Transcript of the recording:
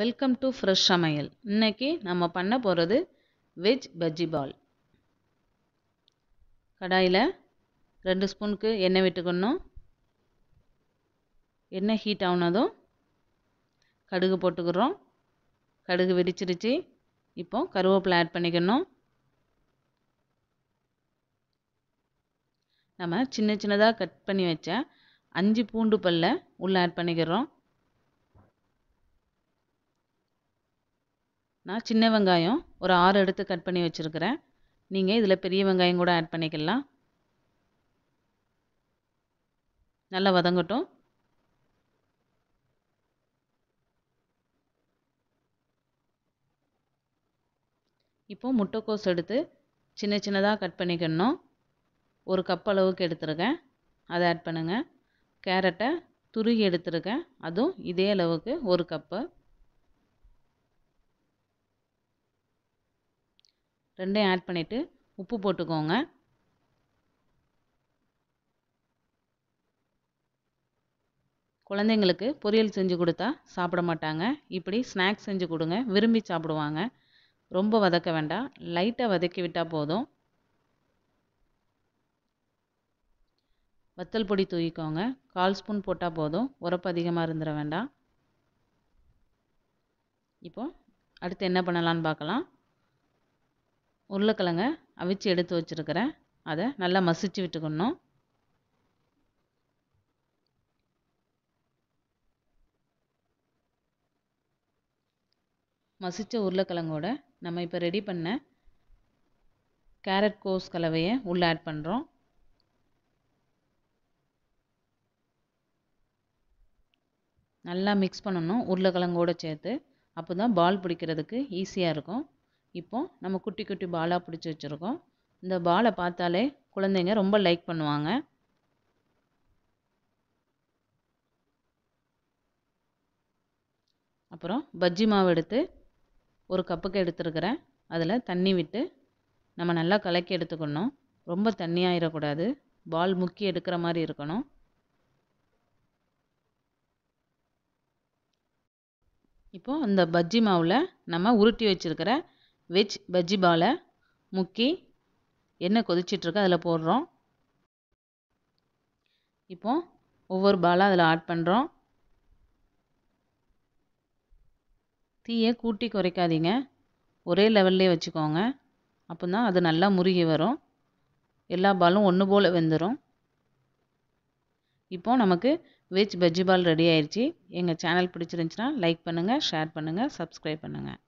welcome to fresh சமையல் இன்றைக்கி நம்ம பண்ண போகிறது வெஜ் பஜ்ஜி பால் கடாயில் ரெண்டு ஸ்பூனுக்கு எண்ணெய் விட்டுக்கணும் எண்ணெய் ஹீட் ஆகுனதும் கடுகு போட்டுக்கிறோம் கடுகு வெடிச்சிருச்சு இப்போ கருவேப்பிலை ஆட் பண்ணிக்கணும் நம்ம சின்ன சின்னதாக கட் பண்ணி வச்ச அஞ்சு பூண்டு பல்ல உள்ளே ஆட் பண்ணிக்கிறோம் நான் சின்ன வெங்காயம் ஒரு ஆறு எடுத்து கட் பண்ணி வச்சுருக்கிறேன் நீங்கள் இதில் பெரிய வெங்காயம் கூட ஆட் பண்ணிக்கலாம் நல்லா வதங்கட்டும் இப்போது முட்டைக்கோஸ் எடுத்து சின்ன சின்னதாக கட் பண்ணிக்கணும் ஒரு கப் அளவுக்கு எடுத்துருக்கேன் அதை ஆட் பண்ணுங்கள் கேரட்டை துருகி எடுத்துருக்கேன் அதுவும் இதே அளவுக்கு ஒரு கப்பு ரெண்டையும் ஆட் பண்ணிவிட்டு உப்பு போட்டுக்கோங்க குழந்தைங்களுக்கு பொரியல் செஞ்சு கொடுத்தா சாப்பிட மாட்டாங்க இப்படி ஸ்நாக்ஸ் செஞ்சு கொடுங்க விரும்பி சாப்பிடுவாங்க ரொம்ப வதக்க வேண்டாம் லைட்டாக வதக்கி விட்டால் போதும் வத்தல் பொடி தூக்கிக்கோங்க கால் ஸ்பூன் போட்டால் போதும் உரப்பு அதிகமாக இருந்துட வேண்டாம் இப்போது அடுத்து என்ன பண்ணலான்னு பார்க்கலாம் உருளைக்கிழங்க அவிச்சு எடுத்து வச்சுருக்கிறேன் அதை நல்லா மசிச்சு விட்டுக்கணும் மசித்த உருளைக்கிழங்கோட நம்ம இப்போ ரெடி பண்ண கேரட் கோஸ் கலவையை உள்ளே ஆட் பண்ணுறோம் நல்லா மிக்ஸ் பண்ணணும் உருளைக்கிழங்கோட சேர்த்து அப்போ தான் பால் பிடிக்கிறதுக்கு ஈஸியாக இருக்கும் இப்போது நம்ம குட்டி குட்டி பாலாக பிடிச்சி வச்சுருக்கோம் இந்த பாலை பார்த்தாலே குழந்தைங்க ரொம்ப லைக் பண்ணுவாங்க அப்புறம் பஜ்ஜி மாவு எடுத்து ஒரு கப்புக்கு எடுத்துருக்கிறேன் அதில் தண்ணி விட்டு நம்ம நல்லா கலக்கி எடுத்துக்கணும் ரொம்ப தண்ணியாகிடக்கூடாது பால் முக்கி எடுக்கிற மாதிரி இருக்கணும் இப்போது அந்த பஜ்ஜி மாவில் நம்ம உருட்டி வச்சுருக்கிற வெஜ் பஜ்ஜி பாலை முக்கி எண்ணெய் கொதிச்சிட்ருக்கு அதில் போடுறோம் இப்போது ஒவ்வொரு பாலாக அதில் ஆட் பண்ணுறோம் தீயை கூட்டி குறைக்காதீங்க ஒரே லெவல்லே வச்சுக்கோங்க அப்போ தான் அது நல்லா முருகி வரும் எல்லா பாலும் ஒன்று போல் வெந்துடும் இப்போது நமக்கு வெஜ் பஜ்ஜி பால் ரெடி ஆயிடுச்சு எங்கள் சேனல் பிடிச்சிருந்துச்சின்னா லைக் பண்ணுங்கள் ஷேர் பண்ணுங்கள் சப்ஸ்கிரைப் பண்ணுங்கள்